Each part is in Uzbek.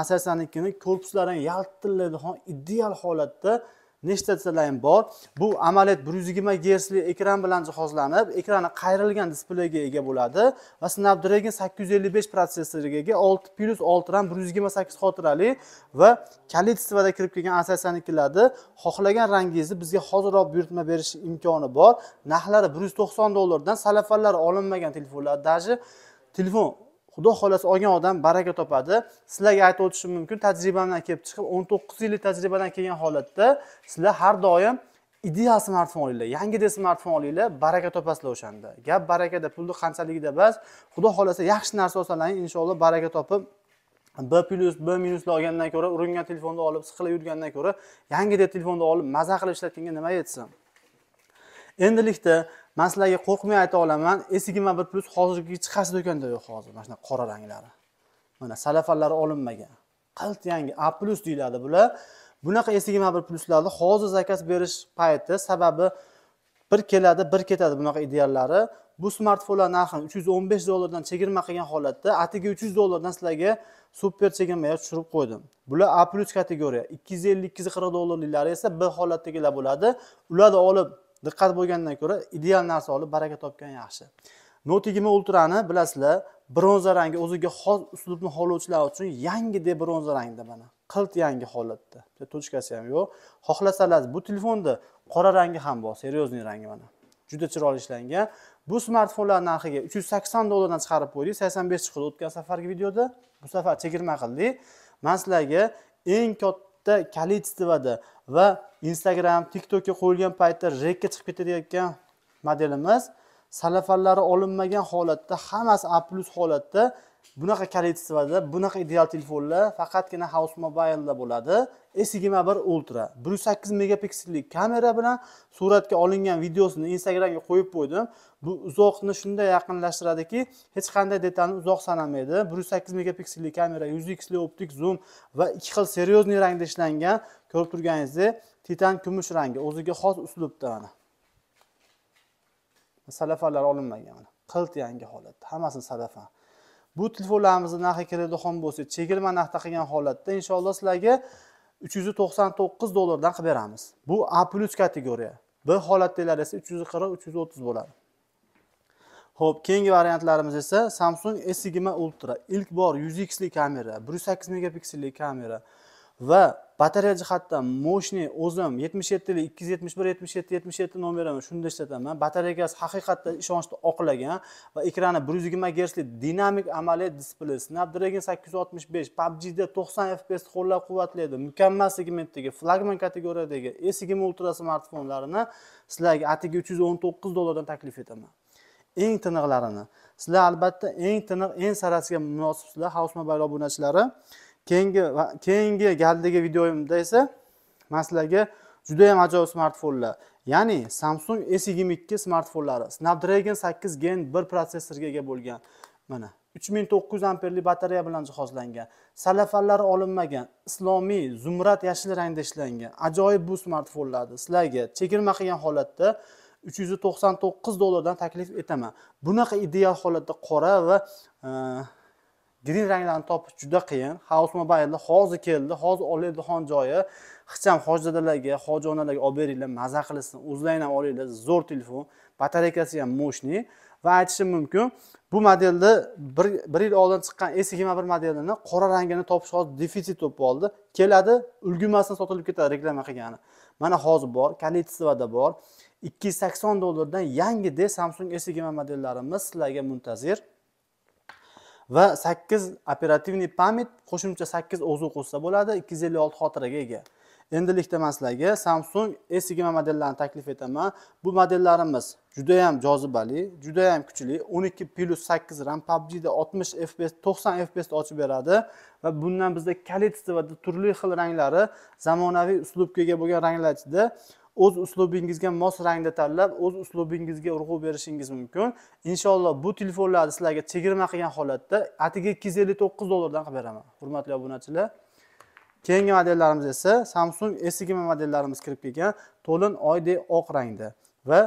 assasanikini korpuslari yaltillaydi ideal holatda nechtatalari ham bor bu amaliyat bir yuz yigirma gersli ekran bilan jihozlanib ekrani qayrilgan displeyga ega bo'ladi va snapdragon sakkiz yuz ellik besh protsessoriga ega olti plyus olti ram bir yuz yigirma sakkiz xotirali va kalit sifatida kirib kelgan a saksonikilarni xohlagan rangingizni bizga hoziroq buyurtma berish imkoni bor narxlari bir yuz to'qson dollardan salafanlar olinmagan telefonlar даже telefon xudo xohlasa olgan odam baraka topadi sizlarga aytib o'tishim mumkin tajribamdan kelib chiqib o'n to'qqiz yillik tajribadan kelgan holatda sizlar har doim ideal smartfon olinglar yangidek smartfon olinglar baraka topasizlar o'shanda gap barakada pulni qanchaligida emas xudo xohlasa yaxshi narsa olsalaring inshaalloh baraka topib b plyus b minusni olgandan ko'ra uringan telefonni olib siqilib yurgandan ko'ra yangidek telefonni olib maza qilib ishlatganga nima yetsin endilikda man sizlarga qo'rqmay ayta olaman s yigirma bir plyus hozirgi chiqasi do'konda yo'q hozir mana shunaqa qora ranglari mana salafanlari olinmagan qilt yangi a plyus deyiladi bular bunaqa s yigirma bir plyuslarni hozir zakaz berish payti sababi bir keladi bir ketadi bunaqa ideallari bu smartfonlar narxini uch yuz o'n besh dollardan chegirma qilgan holatda atigi uch yuz dollardan sizlarga super chegirmaga tushirib qo'ydim bular a plus kategoriya ikki yuz ellik ikki yuz qirq dollarliklari esa b holatdagilar bo'ladi ularni olib diqqat bo'lgandan ko'ra ideal narsa olib baraka topgan yaxshi not yigirma ultrani bilasizlar bronza rangi o'ziga xos uslubni xohlovchilar uchun yangidek bronza rangda mana qilt yangi holatda tochkasi ham yo'q xohlasangiz bu telefonda qora rangi ham bor серьезный rangi mana juda chiroyli ishlangan bu smartfonlar narxiga uch yuz sakson dollardan chiqarib qo'ydik sakson besh chiqdi o'tgan safargi videoda bu safar chegirma qildik man sizlarga eng katta количествоda va instagram tiktokka qo'yilgan paytda rekka chiqib ketayotgan modelimiz salafanlari olinmagan holatda hammasi a plyus holatda bunaqa kalit sifatida bunaqa ideal telefonlar faqatgina house mobile'da bo'ladi s yigirma bir ultra bir yuz sakkiz megapiksellik kamera bilan suratga olingan videosini instagramga qo'yib qo'ydim bu uzoqni shunday yaqinlashtiradiki hech qanday detalni uzoq sanamaydi bir yuz sakkiz megapiksellik kamera yuz xli optik zoom va ikki xil seriozniy rangda ishlangan ko'rib turganingizdek titan kumush rangi o'ziga xos uslubda mana salafalari olinmagan qilt yangi holatda hammasini salafan bu telefonlarimizni narxi keladigan bo'lsa chegirma narxda qilgan holatda inshaalloh sizlarga uch yuz to'qson to'qqiz dollardan qilib beramiz bu a plyus kategoriya b holatdagilar esa uch yuz qirq uch yuz o'ttiz bo'ladi ho'p keyingi variantlarimiz esa samsung s yigirma ultra ilk bor yuz xli kamera bir yuz sakkiz megapikselli kamera va batareya jihatdan moshniy o'zim yetmish yettilik ikki yuz yetmish bir yetmish yetti yetmish yetti nomerini shunda ishlataman batareykasi haqiqatda ishonchni oqlagan va ekrani bir yuz yigirma gersli dinamik amaliy displey snapdragon sakkiz yuz oltmish besh pubgda to'qson fps qo'llab quvvatlaydi mukammal segmentdagi flagman kategoriyadagi s yigirma ultra smartfonlarini sizlarga atigi uch yuz o'n to'qqiz dollardan taklif etaman eng tiniqlarini sizlar albatta eng tiniq eng sarasiga munosib sizlar house mobile obunachilari keyingi keyingi galdagi videomda esa man sizlarga yam ajoyib smartfonlar ya'ni samsung s yigirma ikki smartfonlari snapdragon sakkiz gen bir protsessorga ega bo'lgan mana uch ming to'qqiz yuz amperli batareya bilan jihozlangan salafanlari olinmagan islomiy zumrad yashil rangda ishlangan ajoyib bu smartfonlarni sizlarga chegirma qilgan holatda uch yuz to'qson to'qqiz dollardan taklif etaman bunaqa ideal holatda qora va e, green ranglarni topish juda qiyin house mobile'da hozir keldi hozir oladigan joyi hecham hojdadalarga hojonalarga olib beringlar maza qilsin o'zlaringni ham olinglar zo'r telefon batareykasi ham мощный va aytishim mumkin bu modelni bir, bir yil oldin chiqqan s yigirma bir modelini qora rangini topish hozir defitsit bo'lib qoldi keladi ulgurmasdan sotilib ketadi reklama qilgani mana hozir bor kalitsivada bor ikki yuz sakson dollardan yangi d samsung s yigirma modellarimiz sizlarga muntazir va sakkiz operativniy pamet qo'shimcha sakkiz o'zi qo'shsa bo'ladi ikki yuz ellik olti xotiraga ega endilikda man sizlarga samsung s yigirma modellarini taklif etaman bu modellarimiz judayam jozibali judayam kuchli o'n ikki plyus sakkiz ram pubgda oltmish fps to'qson fpsni ochib beradi va bundan bizda количествоda turli xil ranglari zamonaviy uslubga ega bo'lgan ranglar ichida o'z uslubingizga mos rangda tanlab o'z uslubingizga urg'u berishingiz mumkin inshaalloh bu telefonlarni sizlarga chegirma qilgan holatda atigi ikki yuz ellik to'qqiz dollardan qilib beraman hurmatli obunachilar keyingi modellarimiz esa samsung s yigirma modellarimiz kirib kelgan to'lin oydek oq rangda va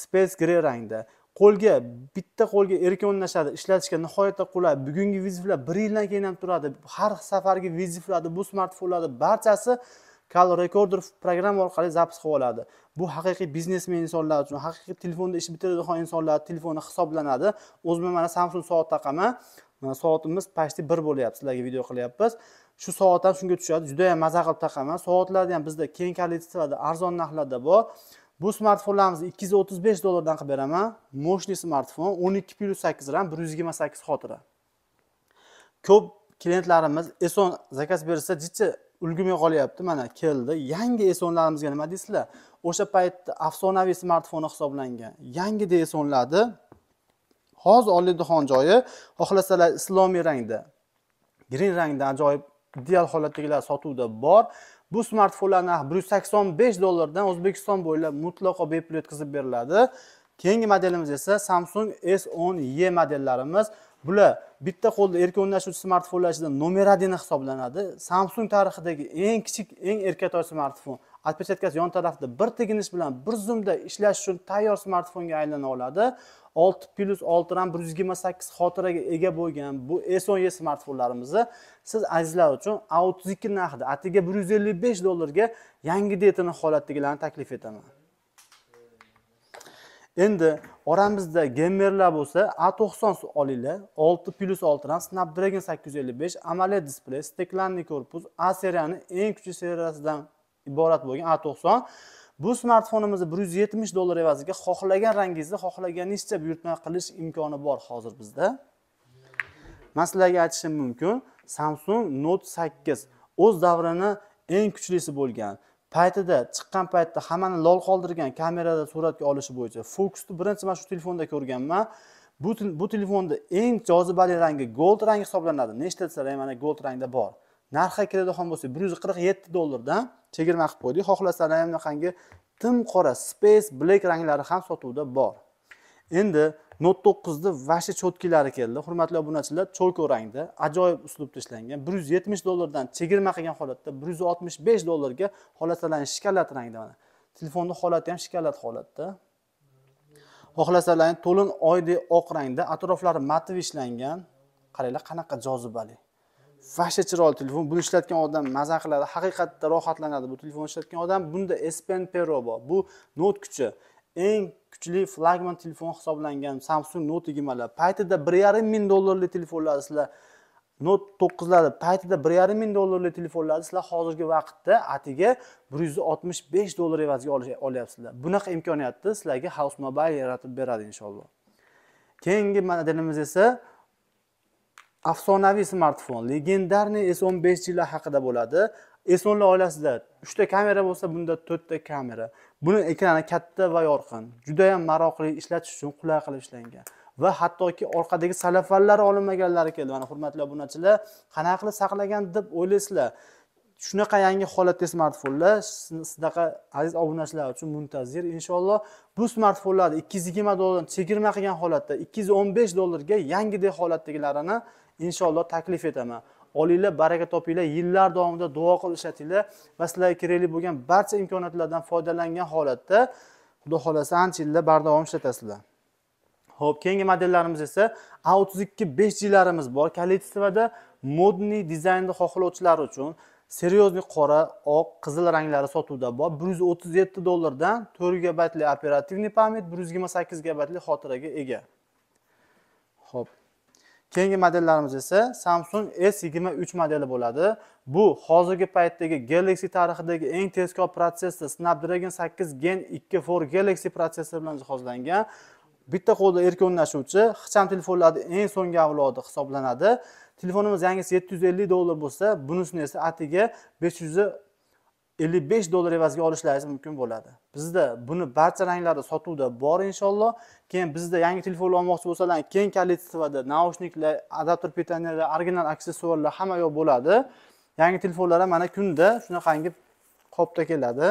space grey rangda qo'lga bitta qo'lga erkin o'rnashadi ishlatishga nihoyatda qulay bugungi viziflar bir yildan keyin ham turadi har safargi viziflarni bu smartfonlarni barchasi kal rekorder programma orqali zapis qilib oladi bu haqiqiy biznesmen insonlar uchun haqiqiy telefonda ish bitiradigan insonlar telefoni hisoblanadi o'zimni mana samsung soat taqaman e, soatimiz почти bir bo'lyapti sizlarga video qilyapmiz shu soat ham shunga tushadi juda yam maza qilib taqaman soatlarni ham bizda keng kolleksiyada arzon narxlarda bor bu smartfonlarimizni ikki yuz o'ttiz besh dollardan qilib beraman moshli smartfon o'n ikki plyus sakkiz ram bir yuz yigirma sakkiz xotira ko'p klientlarimiz eson zakaz bersa jicha ulgurmay qolyapti mana keldi yangi esonlarimizga nima deysizlar o'sha paytda afsonaviy smartfoni hisoblangan yangi esonlarni hozir oliydixon joyi xohlasalar islomiy rangda grin rangda ajoyib ideal holatdagilar sotuvda bor bu smartfonlar narxi ah, bir yuz sakson besh dollardan o'zbekiston bo'ylab mutlaqo bepul yetkazib beriladi keyingi modelimiz esa samsung s o'n e modellarimiz bular bitta qo'lda erkonlashuvchi smartfonlar ichida nomer один hisoblanadi samsung tarixidagi eng kichik eng erkatoy smartfon отпечаткасы yon tarafda bir teginish bilan bir zumda ishlash uchun tayyor smartfonga aylana oladi olti plyus olti ram bir yuz yigirma sakkiz xotiraga ega bo'lgan bu s o'n yetti smartfonlarimizni siz azizlar uchun a o'ttiz ikki narxida atigi bir yuz ellik besh dollarga yangi detini holatdagilarni taklif etaman endi oramizda gamerlar bo'lsa a to'qson olinglar olti plyus ram snapdragon sakkiz yuz ellik besh amoled displey steklanniy korpus a seriyani eng kuchli seriyasidan iborat bo'lgan a to'qson bu smartfonimizni bir yuz yetmish dollar evaziga xohlagan rangingizni xohlaganingizcha buyurtma qilish imkoni bor hozir bizda man sizlarga aytishim mumkin samsung note sakkiz o'z davrini eng kuchlisi bo'lgan paytida chiqqan paytda hammani lol qoldirgan kamerada suratga olishi bo'yicha fokusni birinchi man shu telefonda ko'rganman bu bu telefonda eng jozibali rangi gold rangi hisoblanadi nechta desalar ham mana gold rangda bor narxi keladigan bo'lsak bir yuz qirq yetti dollardan chegirma qilib qo'ydik xohlasalar ham bunaqangi tim qora space black ranglari ham sotuvda bor endi not to'qqizni vasha cho'tkilari keldi hurmatli obunachilar cho'lko rangda ajoyib uslubda ishlangan bir yuz yetmish dollardan chegirma qilgan holatda bir yuz oltmish besh dollarga xolasalarni shikalat rangda mana telefonni holati ham shikalat holatda xohlasalaring to'lin oydek oq rangda atroflari matov ishlangan qaranglar qanaqa jozibali vasha chiroyli telefon buni ishlatgan odam maza qiladi haqiqatda rohatlanadi bu telefon ishlatgan odam bunda s pen pero bor bu not kuchi eng kuchli flagman telefon hisoblangan samsung note yigirmalar paytida bir yarim ming dollarlik telefonlar sizlar not to'qqizlari paytida bir yarim ming dollarlik telefonlarni sizlar hozirgi vaqtda atiga bir yuz oltmish besh dollar evaziga olyapsizlar bunaqa imkoniyatni sizlarga house mobile yaratib beradi inshaalloh keyingi modelimiz esa afsonaviy smartfon legendarniy s o'n besh haqida bo'ladi esonli oilasida uchta kamera bo'lsa bunda to'rtta kamera buni ekrani katta va yorqin judayam maroqli ishlatish uchun qulay qilib ishlangan va hattoki orqadagi salafanlar olinmaganlari keldi mana hurmatli obunachilar qanaqa qilib saqlagan deb o'ylaysizlar shunaqa yangi holatdagi smartfonlar sizdaqa aziz obunachilar uchun muntazir inshaalloh bu smartfonlarni ikki yuz yigirma dollar chegirma qilgan holatda ikki yuz o'n besh dollarga yangidek holatdagilarini inshaalloh taklif etaman olinglar baraka topinglar yillar davomida duo qilib ishlatinglar va sizlarga kerakli bo'lgan barcha imkoniyatlardan foydalangan holatda xudo xohlasa ancha yillar bardavom ishlatasizlar ho'p keyingi modellarimiz esa a o'ttiz ikki besh jilarimiz bor kolleksiyada modniy dizaynni xohlovchilar uchun серьезный qora oq qizil ranglari sotuvda bor bir yuz o'ttiz yetti dollardan to'rt gigabaytli operativniy pamyat bir yuz yigirma sakkiz gigabaytli xotiraga ega ho'p keyingi modellarimiz esa samsung s 23 modeli bo'ladi bu hozirgi paytdagi galaxy tarixidagi eng tezkor protsessor snapdragon 8 gen 2 for galaxy protsessor bilan jihozlangan bitta qo'lda erkin o'rnashuvchi ixcham telefonlarni eng so'nggi avlodi hisoblanadi telefonimiz yangisi 750 dollar bo'lsa bunisini esa atigi 555 dollar evaziga olishlaringiz mumkin bo'ladi bizda buni barcha ranglari sotuvda bor inshaalloh keyin bizda yangi telefon olmoqchi bo'lsalar keng kollektsiyada naushniklar adaptor питаниялар original aksessuarlar hamma yoq bo'ladi yangi telefonlar ham mana kunda shunaqangi qopda keladi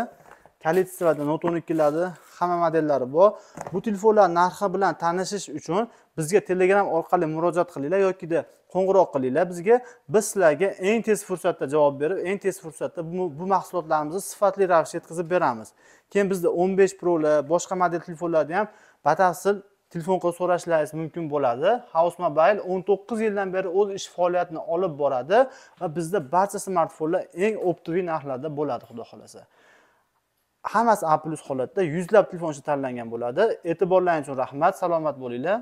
kollektsiyada not o'n ikkilarni hamma modellari bor bu telefonlar narxi bilan tanishish uchun bizga telegram orqali murojaat qilinglar yokida qo'ng'iroq qilinglar bizga biz sizlarga eng tez fursatda javob berib eng tez fursatda bu, bu mahsulotlarimizni sifatli ravishda yetkazib beramiz keyin bizda 15 prolar boshqa model telefonlarda ham batafsil telefon qilib so'rashlaringiz mumkin bo'ladi house mobile 19 yildan beri o'z ish faoliyatini olib boradi va bizda barcha smartfonlar eng optiviy narxlarda bo'ladi xudo xohlasa hammasi a plyus holatda yuzlab telefon tanlangan bo'ladi e'tiborlaringiz uchun rahmat salomat bo'linglar